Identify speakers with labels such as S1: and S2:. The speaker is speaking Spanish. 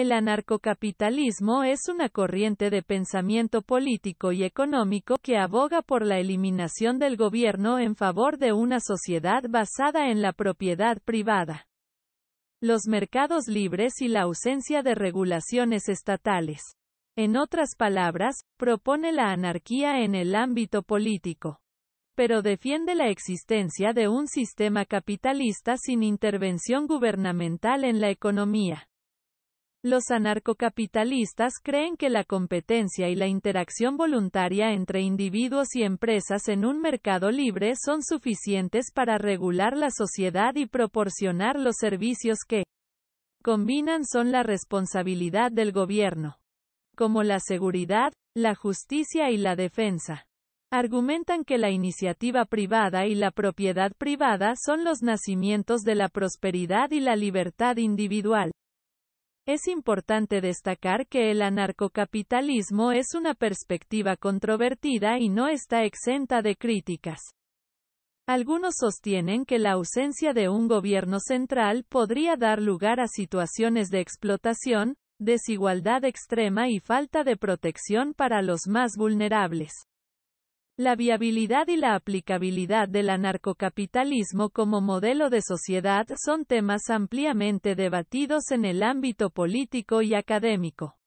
S1: El anarcocapitalismo es una corriente de pensamiento político y económico que aboga por la eliminación del gobierno en favor de una sociedad basada en la propiedad privada, los mercados libres y la ausencia de regulaciones estatales. En otras palabras, propone la anarquía en el ámbito político pero defiende la existencia de un sistema capitalista sin intervención gubernamental en la economía. Los anarcocapitalistas creen que la competencia y la interacción voluntaria entre individuos y empresas en un mercado libre son suficientes para regular la sociedad y proporcionar los servicios que combinan son la responsabilidad del gobierno, como la seguridad, la justicia y la defensa. Argumentan que la iniciativa privada y la propiedad privada son los nacimientos de la prosperidad y la libertad individual. Es importante destacar que el anarcocapitalismo es una perspectiva controvertida y no está exenta de críticas. Algunos sostienen que la ausencia de un gobierno central podría dar lugar a situaciones de explotación, desigualdad extrema y falta de protección para los más vulnerables. La viabilidad y la aplicabilidad del anarcocapitalismo como modelo de sociedad son temas ampliamente debatidos en el ámbito político y académico.